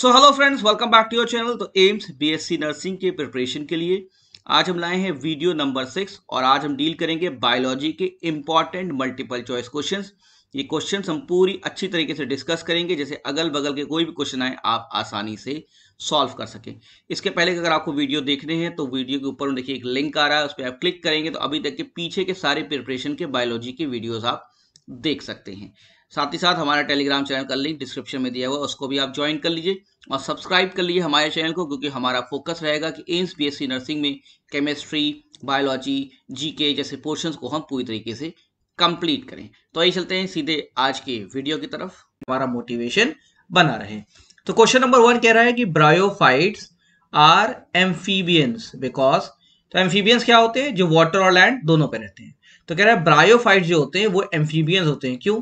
So hello friends welcome back to your channel तो AIIMS BSc nursing के preparation के लिए आज हम लाए हैं वीडियो नंबर सिक्स और आज हम डील करेंगे बायोलॉजी के इम्पॉर्टेंट मल्टीपल चॉइस क्वेश्चंस ये क्वेश्चंस हम पूरी अच्छी तरीके से डिस्कस करेंगे जैसे अगल बगल के कोई भी क्वेश्चन आए आप आसानी से सॉल्व कर सकें इसके पहले अगर आपको वीडियो देखने हैं तो वीडियो के ऊपर देखिए एक लिंक आ रहा है उस पर आप क्लिक करेंगे तो अभी तक के पीछे के सारे प्रिपरेशन के बायोलॉजी के वीडियोज़ आप देख सकते हैं साथ ही साथ हमारा टेलीग्राम चैनल का लिंक डिस्क्रिप्शन में दिया हुआ उसको भी आप ज्वाइन कर लीजिए और सब्सक्राइब कर लीजिए हमारे चैनल को क्योंकि हमारा फोकस रहेगा कि एम्स बीएससी नर्सिंग में केमिस्ट्री बायोलॉजी जीके जैसे पोर्शंस को हम पूरी तरीके से कंप्लीट करें तो यही चलते हैं सीधे आज के वीडियो की तरफ हमारा मोटिवेशन बना रहे तो क्वेश्चन नंबर वन कह रहा है कि ब्रायोफाइट्स आर एम्फीबियंस बिकॉज तो एम्फीबियंस क्या होते हैं जो वाटर और लैंड दोनों पे रहते हैं तो कह रहा है ब्रायोफाइट जो होते हैं वो एम्फीबियंस होते हैं क्यों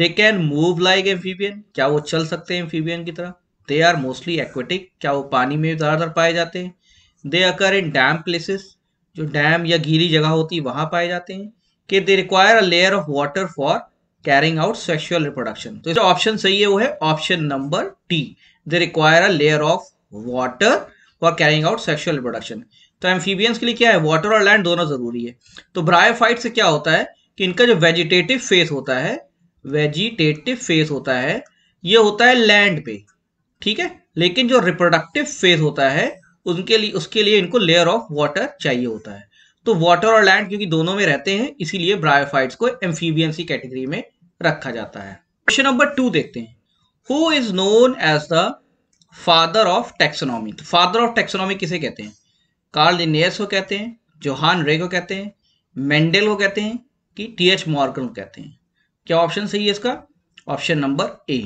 they can move like amphibian क्या वो चल सकते हैं एम्फीबियन की तरह दे आर मोस्टली एक्वेटिक क्या वो पानी में ज़्यादातर पाए जाते हैं they occur in damp places जो डैम या गीली जगह होती है वहाँ पाए जाते हैं कि they require a layer of water for carrying out sexual reproduction तो इसका ऑप्शन सही है वो है option number T they require a layer of water for carrying out sexual reproduction तो एम्फीबियंस के लिए क्या है वाटर और लैंड दोनों जरूरी है तो ब्रायोफाइट से क्या होता है कि इनका जो वेजिटेटिव फेस होता है वेजिटेटिव फेज होता है ये होता है लैंड पे ठीक है लेकिन जो रिप्रोडक्टिव फेज होता है उनके लिए उसके लिए इनको लेयर ऑफ वाटर चाहिए होता है तो वाटर और लैंड क्योंकि दोनों में रहते हैं इसीलिए ब्रायोफाइट्स को एम्फीबियंसी कैटेगरी में रखा जाता है क्वेश्चन नंबर टू देखते हैं who is known as the father of taxonomy तो फादर ऑफ टेक्सोनॉमी किसे कहते हैं कार्ल लिनेस को कहते हैं जोहान रे को कहते हैं मेंडल को कहते हैं कि टी एच मॉर्गन को कहते हैं क्या ऑप्शन सही है इसका option number A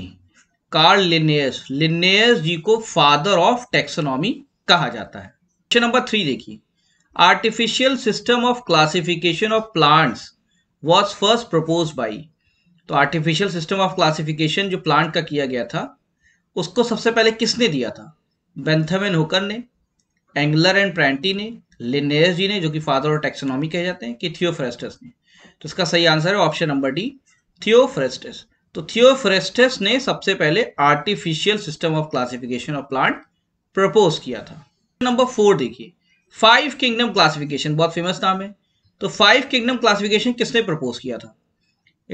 Carl Linnaeus Linnaeus ji को फादर ऑफ टेक्सोनॉमी कहा जाता है ऑप्शन नंबर थ्री देखिए artificial system of classification of plants was first propose by तो आर्टिफिशियल सिस्टम ऑफ क्लासिफिकेशन जो प्लांट का किया गया था उसको सबसे पहले किसने दिया था बेंथम एन होकर ने एंगलर एंड प्रैंटी ने लिनेस जी ने जो कि फादर ऑफ टेक्सोनॉमी कहे जाते हैं कि थियोफ्रेस्टस ने तो इसका सही आंसर है ऑप्शन नंबर डी थियोफ्रेस्टेस तो थियोफ्रेस्टेस ने सबसे पहले artificial system of classification of plant propose किया था नंबर फोर देखिए फाइव किंगडम क्लासिफिकेशन बहुत फेमस नाम है तो फाइव किंगडम क्लासिफिकेशन किसने प्रपोज किया था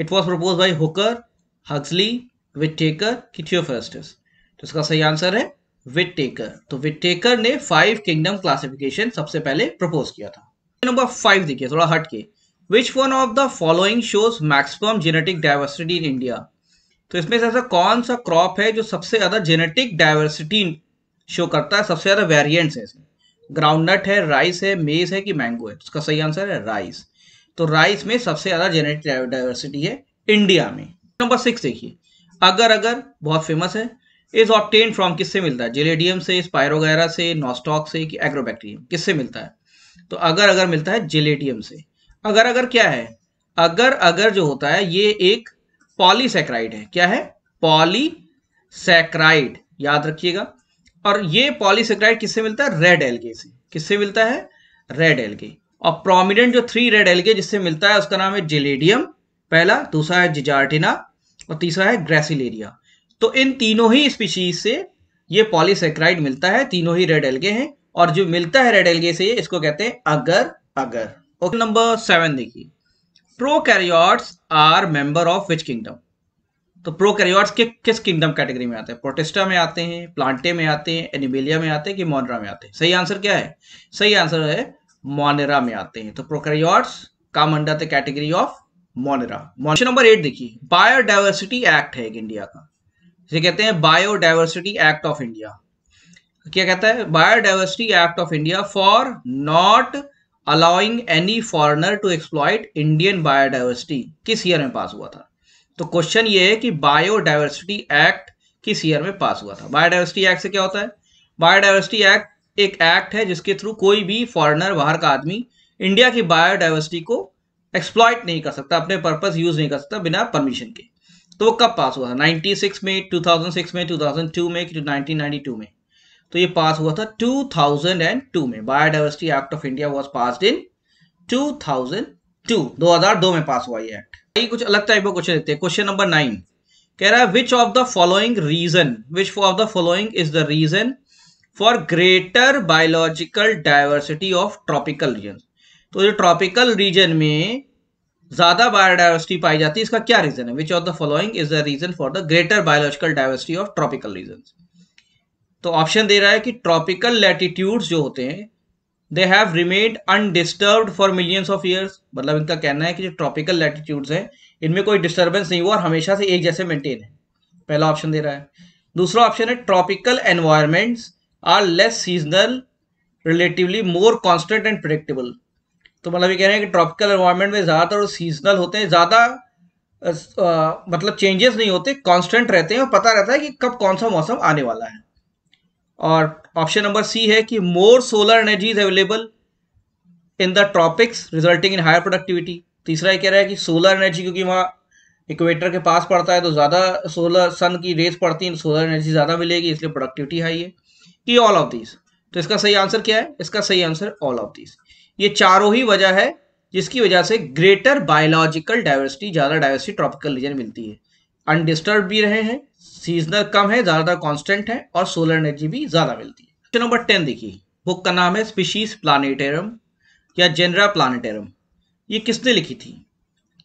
it was propose by Hooker Huxley Whittaker की थियोफ्रेस्टेस तो इसका सही आंसर है विटेकर तो विटेकर ने फाइव किंगडम क्लासिफिकेशन सबसे पहले प्रपोज किया था नंबर फाइव देखिए थोड़ा हट के which one of the following shows maximum genetic diversity in India तो इसमें से ऐसा कौन सा क्रॉप है जो सबसे ज़्यादा जेनेटिक डाइवर्सिटी शो करता है सबसे ज़्यादा वेरियंट है इसमें ग्राउंडनट है राइस है मेज है कि मैंगो है उसका सही आंसर है राइस तो राइस में सबसे ज़्यादा जेनेटिक डाइवर्सिटी है इंडिया में नंबर सिक्स देखिए अगर अगर बहुत फेमस है इज ऑप्टेन फ्रॉम किससे मिलता है जेलेडियम से स्पायरोगैरा से नॉस्टॉक से कि एग्रोबैक्टीरियम किससे मिलता है तो अगर अगर मिलता है जेलेडियम से अगर अगर क्या है अगर अगर जो होता है ये एक पॉलीसेक्राइड है क्या है पॉलीसेक्राइड याद रखिएगा और ये पॉलीसेक्राइड किससे मिलता है रेड एलगे से किससे मिलता है रेड एलगे और प्रोमिनेंट जो थ्री रेड एलगे जिससे मिलता है उसका नाम है जेलेडियम पहला दूसरा है जिजार्टिना और तीसरा है ग्रेसिलेरिया तो इन तीनों ही स्पीशीज से ये पॉलीसेक्राइड मिलता है तीनों ही रेड एलगे हैं और जो मिलता है रेड एलगे से इसको कहते हैं अगर अगर ओके नंबर सेवन देखिए prokaryotes are member of which kingdom तो प्रोकैरियोट्स के किस किंगडम कैटेगरी में आते हैं प्रोटेस्टा में आते हैं प्लांटे में आते हैं एनिबेलिया में आते हैं कि मोनरा में आते हैं सही आंसर क्या है सही आंसर है मोनेरा में आते हैं तो prokaryotes come under the category of Monera question number eight देखिए बायोडाइवर्सिटी एक्ट है इंडिया का जिसे कहते हैं बायोडाइवर्सिटी एक्ट ऑफ इंडिया क्या कहता है biodiversity act of India for not allowing any foreigner to exploit Indian biodiversity किस ईयर में पास हुआ था तो क्वेश्चन ये है कि बायोडाइवर्सिटी एक्ट किस ईयर में पास हुआ था बायोडाइवर्सिटी एक्ट से क्या होता है बायोडाइवर्सिटी एक्ट एक एक्ट है जिसके थ्रू कोई भी फॉरनर बाहर का आदमी इंडिया की बायोडाइवर्सिटी को एक्सप्लॉयट नहीं कर सकता अपने पर्पज यूज नहीं कर सकता बिना परमिशन के तो वो कब पास हुआ था सिक्स में सिक्स में टू में टू में तो ये पास हुआ था 2002 में biodiversity act of India was pass in 2002 2002 में पास हुआ ये एक्ट ये कुछ अलग टाइप का क्वेश्चन देते हैं क्वेश्चन नंबर नाइन कह रहा है which of the following region which of the following is the reason for greater biological diversity of tropical region तो जो ट्रॉपिकल रीजन में ज्यादा बायोडाइवर्सिटी पाई जाती है इसका क्या रीजन है which of the following is the reason for the greater biological diversity of tropical region तो ऑप्शन दे रहा है कि ट्रॉपिकल लैटिट्यूड्स जो होते हैं they have remained undisturbed for millions of years मतलब इनका कहना है कि जो ट्रॉपिकल लैटिट्यूड्स हैं इनमें कोई डिस्टर्बेंस नहीं हुआ और हमेशा से एक जैसे मेंटेन है पहला ऑप्शन दे रहा है दूसरा ऑप्शन है tropical environments are less seasonal relatively more constant and predictable तो मतलब ये कह रहे हैं कि ट्रॉपिकल एनवायरमेंट में ज़्यादातर सीजनल होते हैं ज़्यादा मतलब चेंजेस नहीं होते कॉन्स्टेंट रहते हैं और पता रहता है कि कब कौन सा मौसम आने वाला है और ऑप्शन नंबर सी है कि more solar energy is available in the tropics resulting in higher productivity तीसरा ये कह रहा है कि सोलर एनर्जी क्योंकि वहाँ इक्वेटर के पास पड़ता है तो ज़्यादा सोलर सन की रेस पड़ती है सोलर एनर्जी ज़्यादा मिलेगी इसलिए प्रोडक्टिविटी हाई है कि ऑल ऑफ दीज तो इसका सही आंसर क्या है इसका सही आंसर ऑल ऑफ दीज ये चारों ही वजह है जिसकी वजह से ग्रेटर बायोलॉजिकल डाइवर्सिटी ज़्यादा डाइवर्सिटी ट्रॉपिकल रीजन मिलती है अनडिस्टर्ब भी रहे हैं सीजनल कम है ज्यादातर कांस्टेंट है और सोलर एनर्जी भी ज्यादा मिलती है क्वेश्चन नंबर टेन देखिए बुक का नाम है स्पीशीज प्लानिटेरम या जेनरा प्लानिटेरम ये किसने लिखी थी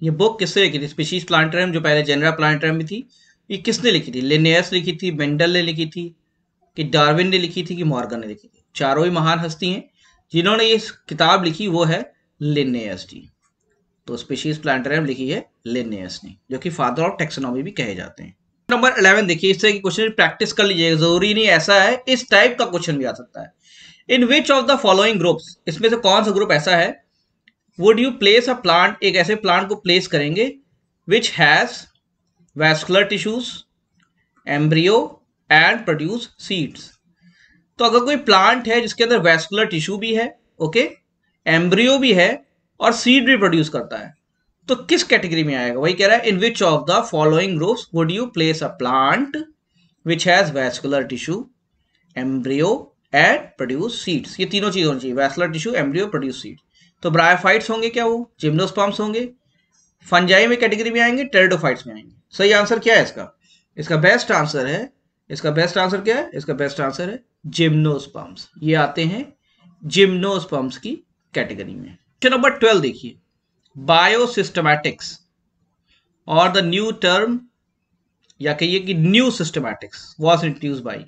ये बुक किसने लिखी थी स्पीशीज प्लानिटेरम जो पहले जेनरा प्लानिटेरम भी थी ये किसने लिखी थी लेनेस लिखी थी मेंडल ने लिखी थी कि डार्विन ने लिखी थी कि मॉर्गन ने लिखी थी चारों ही महान हस्ती हैं जिन्होंने ये किताब लिखी वो है लेनेस जी तो स्पीशीज प्लानिटेरियम लिखी है लेनेस ने जो कि फादर ऑफ टेक्सोनॉमी भी कहे जाते हैं नंबर इलेवन देखिए इस तरह की क्वेश्चन प्रैक्टिस कर लीजिएगा जरूरी नहीं ऐसा है इस टाइप का क्वेश्चन भी आ सकता है in which of the following groups इसमें से कौन सा ग्रुप ऐसा है would you place a plant एक ऐसे प्लांट को प्लेस करेंगे which has vascular tissues embryo and produce seeds तो अगर कोई प्लांट है जिसके अंदर वैस्कुलर टिश्यू भी है ओके okay? एम्ब्रियो भी है और सीड भी प्रोड्यूस करता है तो किस कैटेगरी में आएगा वही कह रहा है in which of the following groups would you place a plant which has vascular tissue embryo and produce seeds ये तीनों चीज होनी चाहिए vascular tissue embryo produce seeds तो ब्रायोफाइट्स होंगे क्या वो जिम्नोस्पॉम्स होंगे फंजाई में कैटेगरी में आएंगे टेरिडोफाइट्स में आएंगे सही आंसर क्या है इसका इसका बेस्ट आंसर है इसका बेस्ट आंसर क्या है इसका बेस्ट आंसर है जिम्नोस्पम्स ये आते हैं जिम्नोस्पम्स की कैटेगरी में क्वेश्चन नंबर ट्वेल्व देखिए बायोसिस्टमैटिक्स और द न्यू टर्म या कहिए कि new systematics was introduced by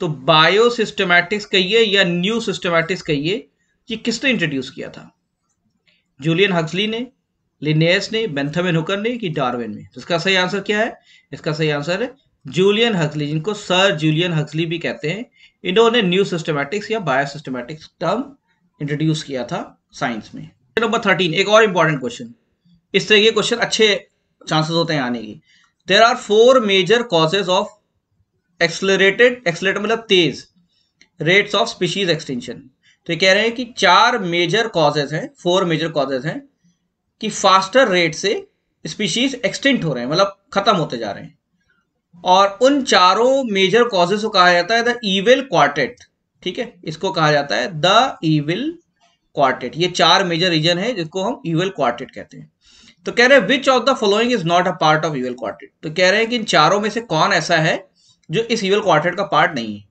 तो बायो सिस्टमैटिक्स कहिए या न्यू सिस्टमैटिक्स कहिए कि किसने इंट्रोड्यूस किया था जूलियन हक्सली ने लिनेस ने बेंथम एंड हुकर ने कि डार्विन ने तो इसका सही आंसर क्या है इसका सही आंसर है जूलियन हक्सली जिनको सर जूलियन हक्सली भी कहते हैं इन्होंने न्यू सिस्टमैटिक्स या बायो सिस्टमैटिक्स टर्म इंट्रोड्यूस किया था साइंस में नंबर थर्टीन एक और इंपॉर्टेंट क्वेश्चन इस तरह के क्वेश्चन अच्छे चांसेस होते हैं आने की देर are four major causes of accelerated accelerator मतलब तेज रेट्स ऑफ स्पीशीज एक्सटेंशन तो ये कह रहे हैं कि चार मेजर कॉजेज हैं फोर मेजर कॉजेज हैं कि फास्टर रेट से स्पीशीज एक्सटेंट हो रहे हैं मतलब खत्म होते जा रहे हैं और उन चारों मेजर कॉजेज को कहा जाता है द ईविल क्वार्टेट ठीक है इसको कहा जाता है द ईविल क्वार्टेट ये चार मेजर रीजन है जिसको हम यूएल क्वार्टेट कहते हैं तो कह रहे हैं which of the following is not a part of evil quartet तो कह रहे हैं कि इन चारों में से कौन ऐसा है जो इस यूएल क्वार्टेट का पार्ट नहीं है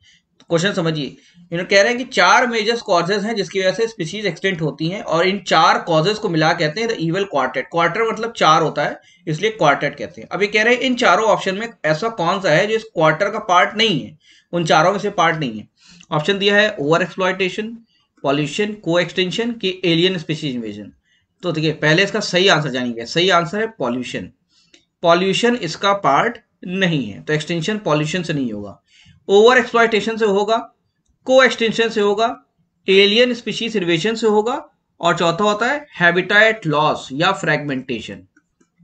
क्वेश्चन समझिए इन्होंने कह रहे हैं कि चार मेजर कॉजेज हैं जिसकी वजह से स्पीसीज एक्सटेंट होती हैं और इन चार कॉजेज को मिला कहते हैं द इवल क्वार्टेट क्वार्टर मतलब चार होता है इसलिए क्वार्टेट कहते हैं अब ये कह रहे हैं इन चारों ऑप्शन में ऐसा कौन सा है जो इस क्वार्टर का पार्ट नहीं है उन चारों में से पार्ट नहीं है ऑप्शन दिया है over exploitation pollution coextinction के एलियन स्पीसीज इन्वेजन तो देखिए पहले इसका सही आंसर जानेंगे सही आंसर है पॉल्यूशन पॉल्यूशन इसका पार्ट नहीं है तो एक्सटेंशन पॉल्यूशन से नहीं होगा ओवर एक्सप्लाइटेशन से होगा को एक्सटेंशन से होगा एलियन स्पीशीज इन्वेजन से होगा और चौथा होता है हैबिटेट लॉस या फ्रेगमेंटेशन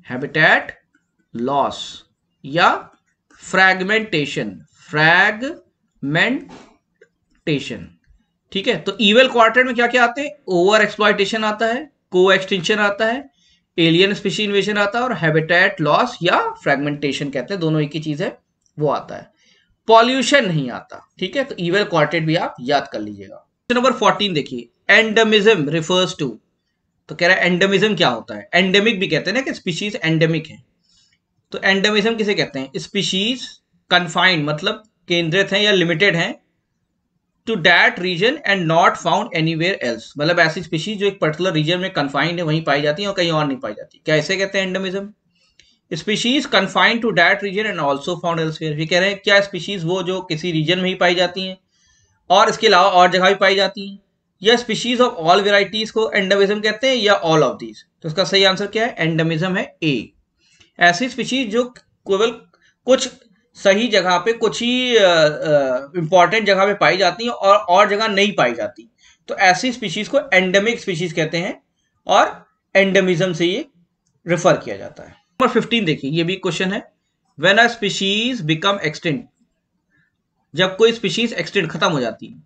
हैबिटेट लॉस या फ्रैगमेंटेशन फ्रैगमेंटेशन ठीक है तो ईवेल क्वार्टर में क्या क्या आते हैं ओवर एक्सप्लाइटेशन आता है को एक्सटेंशन आता है एलियन स्पीशी इन्वेशन आता है और हैबिटेट लॉस या फ्रेगमेंटेशन कहते हैं दोनों एक ही चीज है वो आता है पॉल्यूशन नहीं आता ठीक है तो ईवेल क्वार्टेड भी आप याद कर लीजिएगा क्वेश्चन नंबर फोर्टीन देखिए एंडमिज्म रिफर्स टू तो कह रहा है एंडमिज्म क्या होता है एंडेमिक भी कहते हैं ना कि स्पीशीज एंडेमिक है तो एंडेमिज्म किसे कहते हैं स्पीशीज कन्फाइंड मतलब केंद्रित हैं या लिमिटेड हैं to that region and not found anywhere else मतलब ऐसी स्पीशीज जो एक पर्टिकुलर रीजन में कन्फाइंड है वहीं पाई जाती है और कहीं और नहीं पाई जाती क्या ऐसे कहते हैं endemism species confined to that region and also found elsewhere ये कह रहे हैं क्या स्पीशीज वो जो किसी रीजन में ही पाई जाती हैं और इसके अलावा और जगह भी पाई जाती हैं या स्पीशीज ऑफ ऑल वेराइटीज को एंडमिज्म कहते हैं या ऑल ऑफ दीज तो इसका सही आंसर क्या है एंडमिज्म है ए ऐसी स्पीशीज जो केवल कुछ सही जगह पे कुछ ही इम्पॉर्टेंट जगह पे पाई जाती हैं और और जगह नहीं पाई जाती तो ऐसी स्पीशीज को एंडेमिक स्पीशीज कहते हैं और एंडेमिज्म से ये रेफर किया जाता है नंबर फिफ्टीन देखिए ये भी क्वेश्चन है when a species become extinct जब कोई स्पीशीज एक्सटेंट खत्म हो जाती है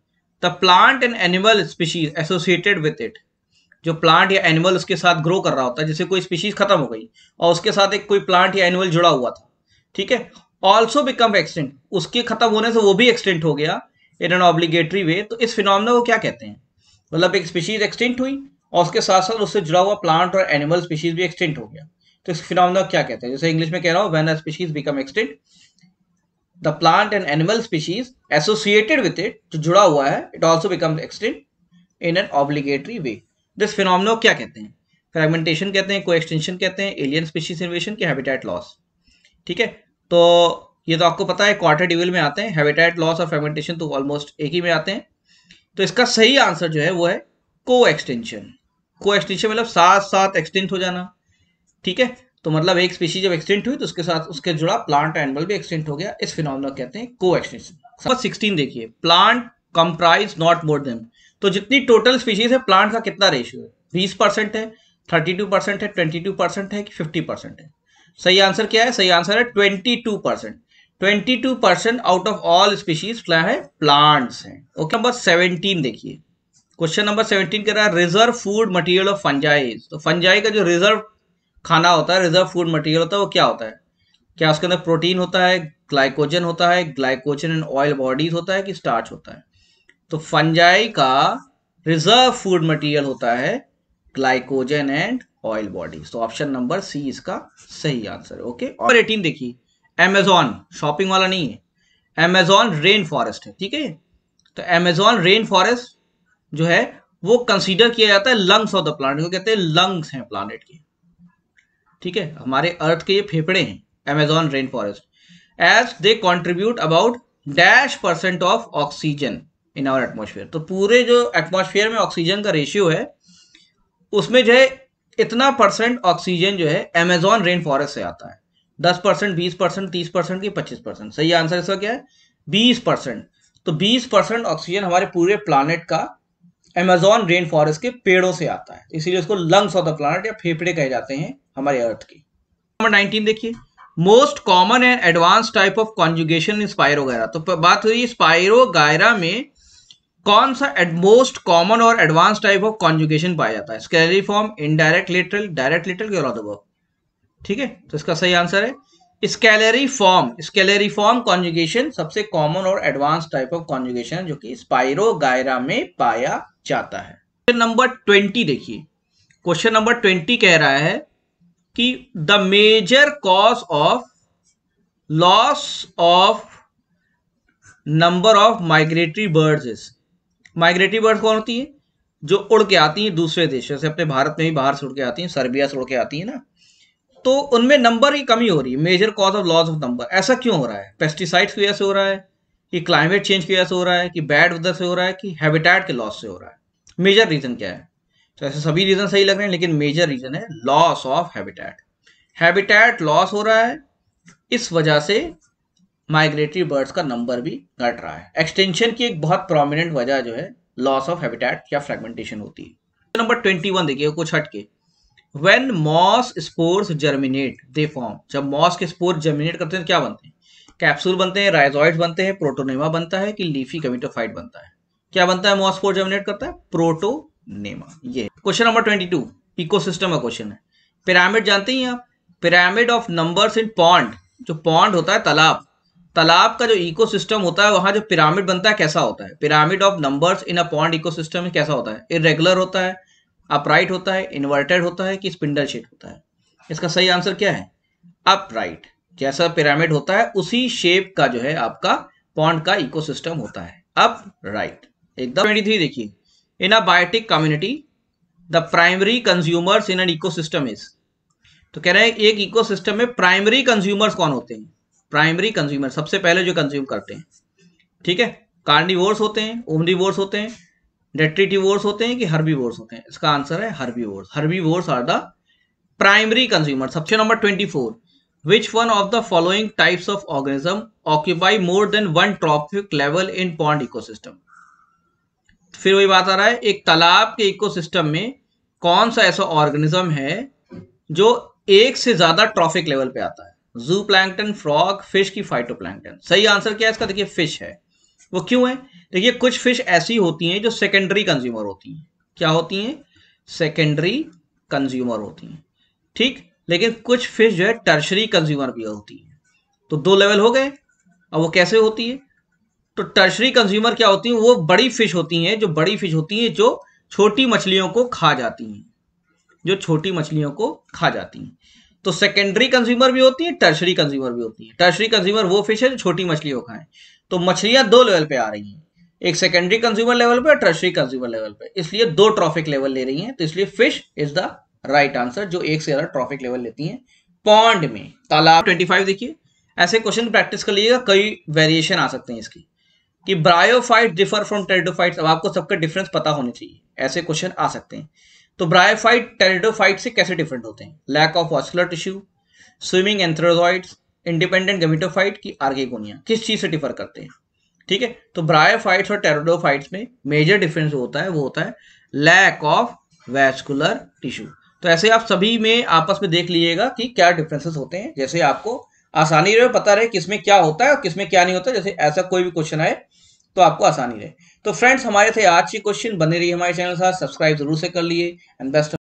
the plant and animal species associated with it जो प्लांट या एनिमल उसके साथ ग्रो कर रहा होता है जैसे कोई स्पीशीज खत्म हो गई और उसके साथ एक कोई प्लांट या एनिमल जुड़ा हुआ था ठीक है ऑल्सो बिकम एक्सटेंट उसके खत्म होने से वो भी एक्सटेंट हो गया इन एन ऑब्लिगेटरी वे तो इस फिनोमिना को क्या कहते हैं मतलब एक स्पीशीज एक्सटेंट हुई और उसके साथ साथ उससे जुड़ा हुआ प्लांट और एनिमल स्पीशीज भी एक्सटेंट हो गया तो इस फिनोमिना को क्या कहते हैं जैसे इंग्लिश में कह रहा हूँ when species become extinct the plant and animal species associated with it जो जुड़ा हुआ है it also become extinct in an obligatory way this phenomena को क्या कहते हैं फ्रेगमेंटेशन कहते हैं को एक्सटेंशन कहते हैं एलियन स्पीशीज इन्वेशन के हैबिटेट लॉस ठीक है तो ये तो आपको पता है क्वार्टर डिविल में आते हैं हैबिटेट लॉस और फेमेंटेशन तो ऑलमोस्ट एक ही में आते हैं तो इसका सही आंसर जो है वो है को एक्सटेंशन को एक्सटेंशन मतलब साथ साथ एक्सटेंट हो जाना ठीक है तो मतलब एक स्पीशीज जब एक्सटेंट हुई तो उसके साथ उसके जुड़ा प्लांट एनिमल भी एक्सटेंट हो गया इस फिनोमिना कहते हैं को एक्सटेंशन सिक्सटीन देखिए plant comprise not more than तो जितनी टोटल स्पीशीज है प्लांट का कितना रेशियो है बीस परसेंट है थर्टी टू परसेंट है ट्वेंटी टू परसेंट है कि फिफ्टी परसेंट है सही आंसर क्या है सही आंसर है twenty two percent twenty two percent out of all species क्या है प्लांट्स हैं ओके नंबर सेवनटीन देखिए क्वेश्चन नंबर सेवनटीन कह रहा है reserve food material of fungi तो फंजाई का जो रिजर्व खाना होता है रिजर्व फूड मटेरियल होता है वो क्या होता है क्या उसके अंदर प्रोटीन होता है ग्लाइकोजन होता है ग्लाइकोजन एंड ऑयल बॉडीज होता है कि स्टार्च होता है तो फंजाई का रिजर्व फूड मटेरियल होता है ग्लाइकोजन एंड ऑयल बॉडी तो ऑप्शन नंबर सी इसका सही आंसर है ओके और एटीन देखिए एमेजॉन शॉपिंग वाला नहीं है एमेजॉन रेन फॉरेस्ट है ठीक है तो एमेजॉन रेन फॉरेस्ट जो है वो कंसीडर किया जाता है लंग्स ऑफ द प्लानट को कहते हैं लंग्स हैं प्लानट के ठीक है हमारे अर्थ के ये फेफड़े हैं Amazon rain forest as they contribute about dash percent of oxygen in our atmosphere तो पूरे जो एटमोसफेयर में ऑक्सीजन का रेशियो है उसमें जो है इतना परसेंट ऑक्सीजन जो है अमेजोन रेन फॉरेस्ट से आता है दस परसेंट बीस परसेंट तीस परसेंट की पच्चीस परसेंट सही आंसर इसका क्या है बीस परसेंट तो बीस परसेंट ऑक्सीजन हमारे पूरे प्लानट का अमेजोन रेन फॉरेस्ट के पेड़ों से आता है इसीलिए उसको लंग्स ऑफ द प्लानट या फेफड़े कहे जाते हैं हमारे अर्थ के नंबर नाइनटीन देखिए most common and advance type of conjugation in spirogyra तो बात हुई स्पायरो गायरा में कौन सा एडमोस्ट कॉमन और एडवांस टाइप ऑफ कॉन्जुकेशन पाया जाता है scalariform indirect lateral direct lateral के अलावा ठीक है तो इसका सही आंसर है scalariform scalariform conjugation सबसे कॉमन और एडवांस टाइप ऑफ कॉन्जुकेशन जो कि स्पाइरो गायरा में पाया जाता है क्वेश्चन नंबर ट्वेंटी देखिए क्वेश्चन नंबर ट्वेंटी कह रहा है कि the major cause of loss of number of migratory birds migratory bird कौन होती है जो उड़ के आती है दूसरे देश जैसे अपने भारत में भी बाहर से उड़ के आती है सर्बिया से उड़ के आती है ना तो उनमें नंबर की कमी हो रही है major cause of loss of number ऐसा क्यों हो रहा है पेस्टिसाइड्स की वजह से हो रहा है कि क्लाइमेट चेंज की वजह से हो रहा है कि बैड वेदर से हो रहा है कि हैबिटेट के लॉस से हो रहा है मेजर रीजन क्या है तो ऐसे सभी रीजन सही लग रहे हैं लेकिन मेजर रीजन है loss of habitat habitat loss हो रहा है इस वजह से माइग्रेटरी बर्ड्स का नंबर भी घट रहा है एक्सटेंशन की एक बहुत प्रोमिनेंट वजह जो है लॉस ऑफ हैबिटेट या फ्रेगमेंटेशन होती है नंबर ट्वेंटी वन देखिए कुछ हटके when moss spores germinate they form जब मॉस के स्पोर जर्मिनेट करते हैं तो क्या बनते हैं कैप्सूल बनते हैं राइजॉइड बनते हैं प्रोटोनेमा बनता है कि लीफी कमिटोफाइट बनता है क्या बनता है मॉस फोर जर्मिनेट करता है प्रोटोनेमा ये question number twenty two ecosystem का क्वेश्चन है पिरामिड जानते ही आप pyramid of numbers in pond जो पॉन्ड होता है तालाब तालाब का जो इकोसिस्टम होता है वहां जो पिरामिड बनता है कैसा होता है pyramid of numbers in a pond ecosystem कैसा होता है इरेगुलर होता है अपराइट होता है इन्वर्टेड होता है कि स्पिंडल शेप होता है इसका सही आंसर क्या है अपराइट जैसा पिरामिड होता है उसी शेप का जो है आपका पॉन्ड का इकोसिस्टम होता है अपराइट एकदम ट्वेंटी थ्री देखिए in a biotic community the primary consumers in an ecosystem is तो कह रहे हैं एक इकोसिस्टम में प्राइमरी कंज्यूमर्स कौन होते हैं प्राइमरी कंज्यूमर सबसे पहले जो कंज्यूम करते हैं ठीक है कार्निवोर्स होते हैं ओमरी होते हैं डेट्रिटिवोर्स होते हैं कि हर्बी होते हैं इसका आंसर है herbivores herbivores are the primary consumer सबसे number twenty four which one of the following types of organism occupy more than one trophic level in pond ecosystem फिर वही बात आ रहा है एक तालाब के इकोसिस्टम में कौन सा ऐसा ऑर्गेनिज्म है जो एक से ज्यादा ट्रॉफिक लेवल पे आता है जू प्लैंकटन फ्रॉग फिश की फाइटो प्लैंकटन सही आंसर क्या है इसका देखिए फिश है वो क्यों है देखिए कुछ फिश ऐसी होती हैं जो सेकेंडरी कंज्यूमर होती हैं क्या होती हैं सेकेंडरी कंज्यूमर होती हैं ठीक लेकिन कुछ फिश जो है टर्शरी कंज्यूमर भी होती है तो दो लेवल हो गए अब वो कैसे होती है तो टर्शरी कंज्यूमर क्या होती है वो बड़ी फिश होती हैं जो बड़ी फिश होती हैं जो छोटी मछलियों को खा जाती हैं जो छोटी मछलियों को खा जाती हैं तो सेकेंडरी कंज्यूमर भी होती है टर्शरी कंज्यूमर भी होती है टर्शरी कंज्यूमर वो फिश है जो छोटी मछलियों का है तो मछलियां दो लेवल पे आ रही हैं एक सेकेंडरी कंज्यूमर लेवल पे और टर्शरी कंज्यूमर लेवल पे इसलिए दो ट्रॉफिक लेवल ले रही हैं तो इसलिए fish is the right answer जो एक से ज्यादा ट्रॉफिक लेवल लेती है पॉन्ड में तालाब ट्वेंटी देखिए ऐसे क्वेश्चन प्रैक्टिस कर लीजिएगा कई वेरिएशन आ सकते हैं इसकी कि ब्रायोफाइट डिफर फ्रॉम टेरिडोफाइट्स अब आपको सबका डिफरेंस पता होने चाहिए ऐसे क्वेश्चन आ सकते हैं तो ब्रायोफाइट टेरिडोफाइट से कैसे डिफरेंट होते हैं lack of vascular tissue swimming antherozoids independent gametophyte की आर्गेगोनिया किस चीज़ से डिफर करते हैं ठीक है तो ब्रायोफाइट्स और टेरोडोफाइट्स में मेजर डिफरेंस होता है वो होता है लैक ऑफ वैस्कुलर टिश्यू तो ऐसे आप सभी में आपस में देख लीजिएगा कि क्या डिफरेंसेस होते हैं जैसे आपको आसानी रहे पता रहे किसमें क्या होता है और किसमें क्या नहीं होता जैसे ऐसा कोई भी क्वेश्चन आए तो आपको आसानी रहे तो फ्रेंड्स हमारे थे आज की क्वेश्चन बने रही हमारे चैनल साथ सब्सक्राइब जरूर से कर लिए एंड बेस्ट